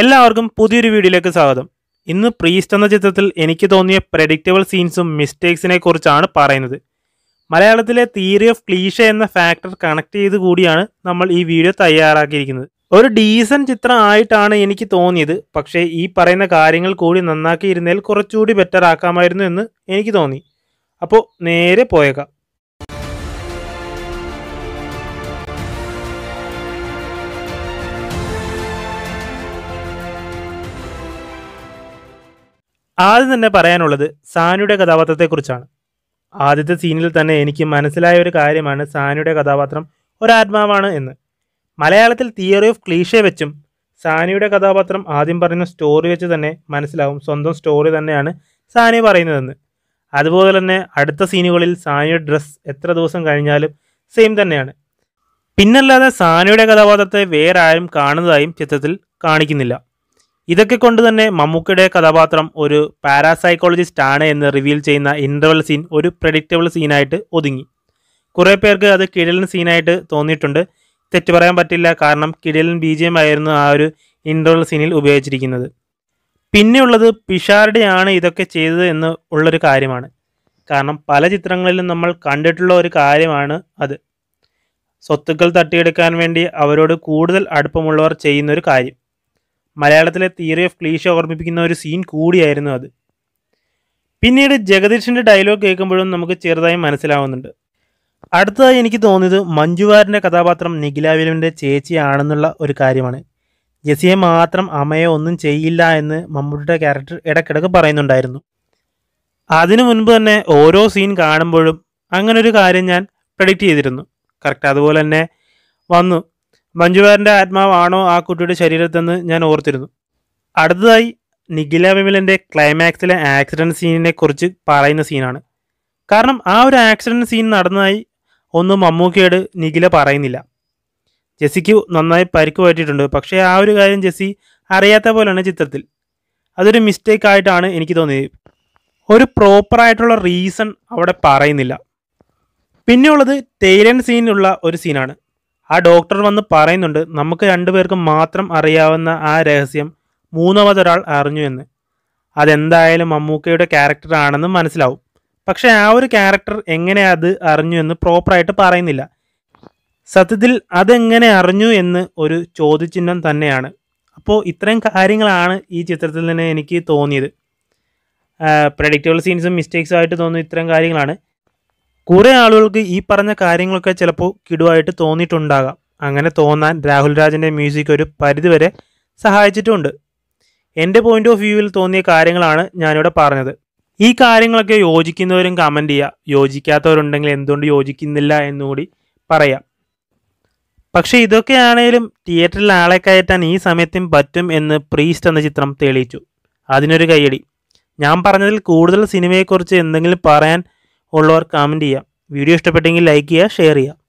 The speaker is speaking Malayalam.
എല്ലാവർക്കും പുതിയൊരു വീഡിയോയിലേക്ക് സ്വാഗതം ഇന്ന് പ്രീസ്റ്റ് എന്ന ചിത്രത്തിൽ എനിക്ക് തോന്നിയ പ്രഡിക്റ്റബിൾ സീൻസും മിസ്റ്റേക്സിനെ കുറിച്ചാണ് പറയുന്നത് മലയാളത്തിലെ തിയറി ഓഫ് ക്ലീഷ എന്ന ഫാക്ടർ കണക്ട് ചെയ്ത് കൂടിയാണ് നമ്മൾ ഈ വീഡിയോ തയ്യാറാക്കിയിരിക്കുന്നത് ഒരു ഡീസൻ ചിത്രം ആയിട്ടാണ് എനിക്ക് തോന്നിയത് പക്ഷേ ഈ പറയുന്ന കാര്യങ്ങൾ കൂടി നന്നാക്കിയിരുന്നതിൽ കുറച്ചുകൂടി ബെറ്റർ ആക്കാമായിരുന്നു എന്ന് എനിക്ക് തോന്നി അപ്പോൾ നേരെ പോയേക്കാം ആദ്യം തന്നെ പറയാനുള്ളത് സാനുയുടെ കഥാപാത്രത്തെക്കുറിച്ചാണ് ആദ്യത്തെ സീനിൽ തന്നെ എനിക്ക് മനസ്സിലായ ഒരു കാര്യമാണ് സാനുയുടെ കഥാപാത്രം ഒരാത്മാവാണ് എന്ന് മലയാളത്തിൽ തിയറി ഓഫ് ക്ലീഷെ വെച്ചും സാനിയുടെ കഥാപാത്രം ആദ്യം പറയുന്ന സ്റ്റോറി വെച്ച് തന്നെ മനസ്സിലാവും സ്വന്തം സ്റ്റോറി തന്നെയാണ് സാനി പറയുന്നതെന്ന് അതുപോലെ തന്നെ അടുത്ത സീനുകളിൽ സാനിയുടെ ഡ്രസ്സ് എത്ര ദിവസം കഴിഞ്ഞാലും സെയിം തന്നെയാണ് പിന്നല്ലാതെ സാനിയുടെ കഥാപാത്രത്തെ വേറെ ആരും കാണുന്നതായും ചിത്രത്തിൽ കാണിക്കുന്നില്ല ഇതൊക്കെ കൊണ്ട് തന്നെ മമ്മൂക്കയുടെ കഥാപാത്രം ഒരു പാരാസൈക്കോളജിസ്റ്റ് ആണ് എന്ന് റിവീൽ ചെയ്യുന്ന ഇൻ്റർവൽ സീൻ ഒരു പ്രഡിക്റ്റബിൾ സീനായിട്ട് ഒതുങ്ങി കുറേ പേർക്ക് അത് കിഴലൻ സീനായിട്ട് തോന്നിയിട്ടുണ്ട് തെറ്റ് പറയാൻ പറ്റില്ല കാരണം കിഴലൻ ബി ജി എം ആയിരുന്നു ആ ഒരു ഇൻ്റർവൽ സീനിൽ ഉപയോഗിച്ചിരിക്കുന്നത് പിന്നെയുള്ളത് പിഷാരുടെയാണ് ഇതൊക്കെ ചെയ്തത് എന്ന് ഉള്ളൊരു കാര്യമാണ് കാരണം പല ചിത്രങ്ങളിലും നമ്മൾ കണ്ടിട്ടുള്ള ഒരു കാര്യമാണ് അത് സ്വത്തുക്കൾ തട്ടിയെടുക്കാൻ വേണ്ടി അവരോട് കൂടുതൽ അടുപ്പമുള്ളവർ ചെയ്യുന്നൊരു കാര്യം മലയാളത്തിലെ തിയറി ഓഫ് ക്ലീഷ ഓർമ്മിപ്പിക്കുന്ന ഒരു സീൻ കൂടിയായിരുന്നു അത് പിന്നീട് ജഗദീഷിൻ്റെ ഡയലോഗ് കേൾക്കുമ്പോഴും നമുക്ക് ചെറുതായി മനസ്സിലാവുന്നുണ്ട് അടുത്തതായി എനിക്ക് തോന്നിയത് മഞ്ജുവാറിൻ്റെ കഥാപാത്രം നിഖിലാവിലുവിൻ്റെ ചേച്ചിയാണെന്നുള്ള ഒരു കാര്യമാണ് ജെസിയെ മാത്രം അമ്മയെ ഒന്നും ചെയ്യില്ല എന്ന് മമ്മൂട്ടിയുടെ ക്യാരക്ടർ ഇടയ്ക്കിടയ്ക്ക് പറയുന്നുണ്ടായിരുന്നു അതിനു മുൻപ് തന്നെ ഓരോ സീൻ കാണുമ്പോഴും അങ്ങനൊരു കാര്യം ഞാൻ പ്രഡിക്റ്റ് ചെയ്തിരുന്നു കറക്റ്റ് അതുപോലെ തന്നെ വന്നു മഞ്ജുവാറിൻ്റെ ആത്മാവാണോ ആ കുട്ടിയുടെ ശരീരത്തെന്ന് ഞാൻ ഓർത്തിരുന്നു അടുത്തതായി നിഖില വിമലിൻ്റെ ക്ലൈമാക്സിലെ ആക്സിഡൻറ്റ് സീനിനെ കുറിച്ച് പറയുന്ന സീനാണ് കാരണം ആ ഒരു ആക്സിഡൻറ്റ് സീൻ നടന്നതായി ഒന്നും മമ്മൂക്കയോട് നിഖില പറയുന്നില്ല ജെസ്സിക്ക് നന്നായി പരിക്ക് പറ്റിയിട്ടുണ്ട് പക്ഷേ ആ ഒരു കാര്യം ജെസ്സി അറിയാത്ത പോലെയാണ് ചിത്രത്തിൽ അതൊരു മിസ്റ്റേക്ക് ആയിട്ടാണ് എനിക്ക് തോന്നിയത് ഒരു പ്രോപ്പറായിട്ടുള്ള റീസൺ അവിടെ പറയുന്നില്ല പിന്നെയുള്ളത് ടെയ്ലൻ സീനിലുള്ള ഒരു സീനാണ് ആ ഡോക്ടർ വന്ന് പറയുന്നുണ്ട് നമുക്ക് രണ്ടുപേർക്ക് മാത്രം അറിയാവുന്ന ആ രഹസ്യം മൂന്നാമതൊരാൾ അറിഞ്ഞു എന്ന് അതെന്തായാലും മമ്മൂക്കയുടെ ക്യാരക്ടർ ആണെന്ന് മനസ്സിലാവും പക്ഷേ ആ ഒരു ക്യാരക്ടർ എങ്ങനെ അത് അറിഞ്ഞു എന്ന് പ്രോപ്പറായിട്ട് പറയുന്നില്ല സത്യത്തിൽ അതെങ്ങനെ അറിഞ്ഞു എന്ന് ഒരു ചോദ്യചിഹ്നം തന്നെയാണ് അപ്പോൾ ഇത്രയും കാര്യങ്ങളാണ് ഈ ചിത്രത്തിൽ നിന്ന് എനിക്ക് തോന്നിയത് പ്രഡിക്റ്റബിൾ സീൻസും മിസ്റ്റേക്സും ആയിട്ട് തോന്നുന്ന ഇത്തരം കാര്യങ്ങളാണ് കുറെ ആളുകൾക്ക് ഈ പറഞ്ഞ കാര്യങ്ങളൊക്കെ ചിലപ്പോൾ കിടുവായിട്ട് തോന്നിയിട്ടുണ്ടാകാം അങ്ങനെ തോന്നാൻ രാഹുൽ രാജിൻ്റെ മ്യൂസിക് ഒരു പരിധിവരെ സഹായിച്ചിട്ടുണ്ട് എൻ്റെ പോയിന്റ് ഓഫ് വ്യൂവിൽ തോന്നിയ കാര്യങ്ങളാണ് ഞാനിവിടെ പറഞ്ഞത് ഈ കാര്യങ്ങളൊക്കെ യോജിക്കുന്നവരും കമൻറ്റ് ചെയ്യുക യോജിക്കാത്തവരുണ്ടെങ്കിൽ എന്തുകൊണ്ട് യോജിക്കുന്നില്ല എന്നുകൂടി പറയാം പക്ഷേ ഇതൊക്കെയാണേലും തിയേറ്ററിൽ ആളെ കയറ്റാൻ ഈ സമയത്തും പറ്റും എന്ന് പ്രീസ്റ്റ് എന്ന ചിത്രം തെളിയിച്ചു അതിനൊരു കൈയടി ഞാൻ പറഞ്ഞതിൽ കൂടുതൽ സിനിമയെക്കുറിച്ച് എന്തെങ്കിലും പറയാൻ ഉള്ളവർ കമൻറ്റ് ചെയ്യുക വീഡിയോ ഇഷ്ടപ്പെട്ടെങ്കിൽ ലൈക്ക് ചെയ്യുക ഷെയർ ചെയ്യുക